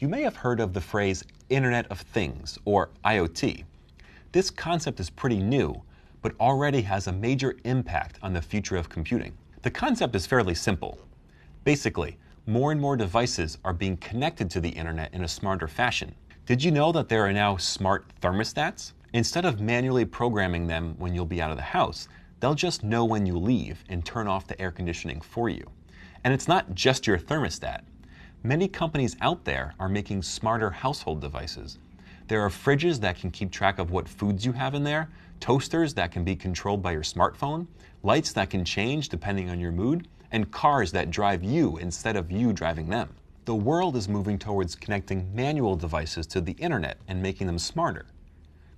You may have heard of the phrase Internet of Things, or IoT. This concept is pretty new, but already has a major impact on the future of computing. The concept is fairly simple. Basically, more and more devices are being connected to the internet in a smarter fashion. Did you know that there are now smart thermostats? Instead of manually programming them when you'll be out of the house, they'll just know when you leave and turn off the air conditioning for you. And it's not just your thermostat. Many companies out there are making smarter household devices. There are fridges that can keep track of what foods you have in there, toasters that can be controlled by your smartphone, lights that can change depending on your mood, and cars that drive you instead of you driving them. The world is moving towards connecting manual devices to the internet and making them smarter.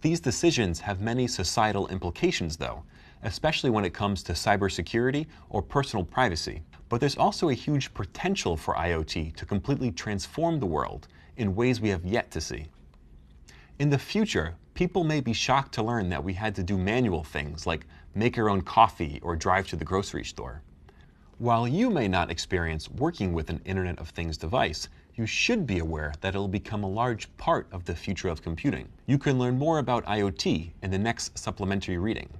These decisions have many societal implications, though, especially when it comes to cybersecurity or personal privacy. But there's also a huge potential for IoT to completely transform the world in ways we have yet to see. In the future, people may be shocked to learn that we had to do manual things like make your own coffee or drive to the grocery store. While you may not experience working with an Internet of Things device, you should be aware that it'll become a large part of the future of computing. You can learn more about IoT in the next supplementary reading.